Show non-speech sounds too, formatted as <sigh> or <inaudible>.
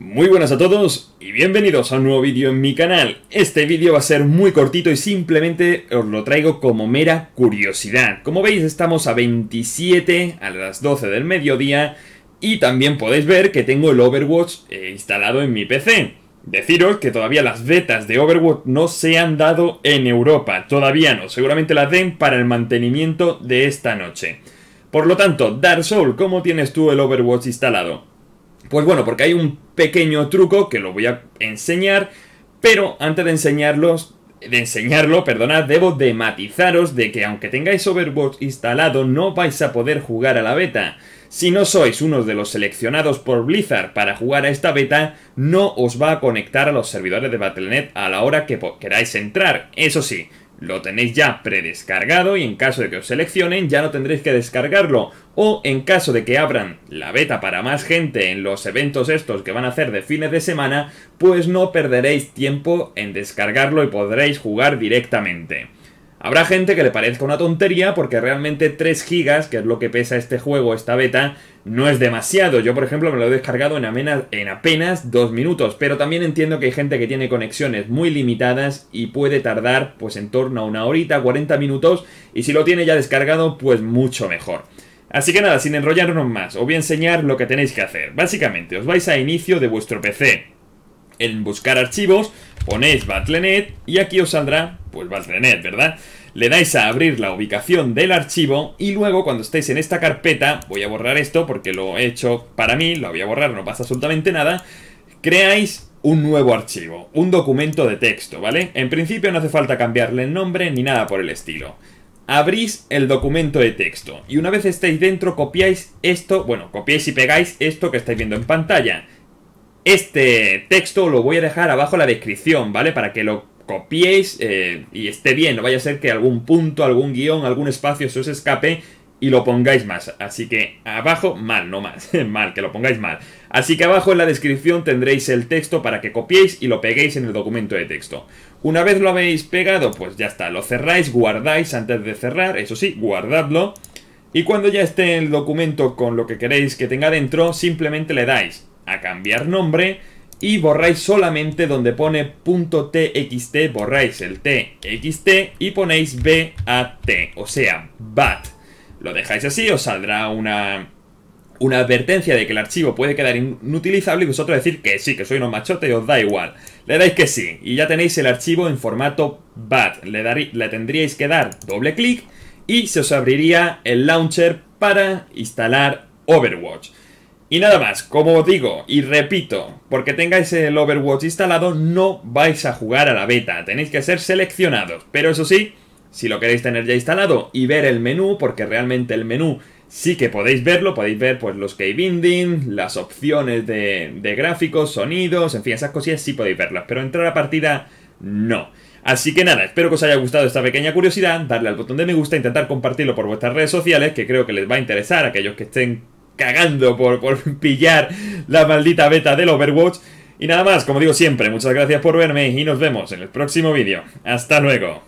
Muy buenas a todos y bienvenidos a un nuevo vídeo en mi canal. Este vídeo va a ser muy cortito y simplemente os lo traigo como mera curiosidad. Como veis estamos a 27 a las 12 del mediodía y también podéis ver que tengo el Overwatch eh, instalado en mi PC. Deciros que todavía las betas de Overwatch no se han dado en Europa, todavía no, seguramente las den para el mantenimiento de esta noche. Por lo tanto, Dark Soul, ¿cómo tienes tú el Overwatch instalado? Pues bueno, porque hay un pequeño truco que lo voy a enseñar, pero antes de enseñarlos, de enseñarlo, perdonad, debo de matizaros de que aunque tengáis Overwatch instalado no vais a poder jugar a la beta. Si no sois uno de los seleccionados por Blizzard para jugar a esta beta, no os va a conectar a los servidores de Battle.net a la hora que queráis entrar. Eso sí, lo tenéis ya predescargado y en caso de que os seleccionen ya no tendréis que descargarlo. O en caso de que abran la beta para más gente en los eventos estos que van a hacer de fines de semana, pues no perderéis tiempo en descargarlo y podréis jugar directamente. Habrá gente que le parezca una tontería porque realmente 3 gigas, que es lo que pesa este juego, esta beta, no es demasiado. Yo, por ejemplo, me lo he descargado en apenas, en apenas 2 minutos, pero también entiendo que hay gente que tiene conexiones muy limitadas y puede tardar pues en torno a una horita, 40 minutos, y si lo tiene ya descargado, pues mucho mejor. Así que nada, sin enrollarnos más, os voy a enseñar lo que tenéis que hacer. Básicamente, os vais a inicio de vuestro PC, en buscar archivos, ponéis BATLENET y aquí os saldrá, pues Battle.net, ¿verdad? Le dais a abrir la ubicación del archivo y luego cuando estéis en esta carpeta, voy a borrar esto porque lo he hecho para mí, lo voy a borrar, no pasa absolutamente nada, creáis un nuevo archivo, un documento de texto, ¿vale? En principio no hace falta cambiarle el nombre ni nada por el estilo. Abrís el documento de texto y una vez estéis dentro copiáis esto, bueno, copiáis y pegáis esto que estáis viendo en pantalla. Este texto lo voy a dejar abajo en la descripción, ¿vale? Para que lo copiéis eh, y esté bien, no vaya a ser que algún punto, algún guión, algún espacio se os escape y lo pongáis más. Así que abajo, mal, no más, <laughs> mal, que lo pongáis mal. Así que abajo en la descripción tendréis el texto para que copiéis y lo peguéis en el documento de texto. Una vez lo habéis pegado, pues ya está, lo cerráis, guardáis antes de cerrar, eso sí, guardadlo. Y cuando ya esté el documento con lo que queréis que tenga dentro, simplemente le dais a cambiar nombre y borráis solamente donde pone .txt, borráis el txt y ponéis bat, o sea, bat. Lo dejáis así, os saldrá una, una advertencia de que el archivo puede quedar inutilizable y vosotros decir que sí, que soy un machote y os da igual. Le dais que sí y ya tenéis el archivo en formato bat. Le, le tendríais que dar doble clic y se os abriría el launcher para instalar Overwatch. Y nada más, como os digo y repito, porque tengáis el Overwatch instalado no vais a jugar a la beta, tenéis que ser seleccionados, pero eso sí, si lo queréis tener ya instalado y ver el menú, porque realmente el menú sí que podéis verlo, podéis ver pues los key binding, las opciones de, gráficos, sonidos, en fin, esas cosillas sí podéis verlas, pero entrar a partida no. Así que nada, espero que os haya gustado esta pequeña curiosidad, darle al botón de me gusta, intentar compartirlo por vuestras redes sociales, que creo que les va a interesar a aquellos que estén cagando por, <laughs> pillar la maldita beta del Overwatch. Y nada más, como digo siempre, muchas gracias por verme y nos vemos en el próximo vídeo. ¡Hasta luego!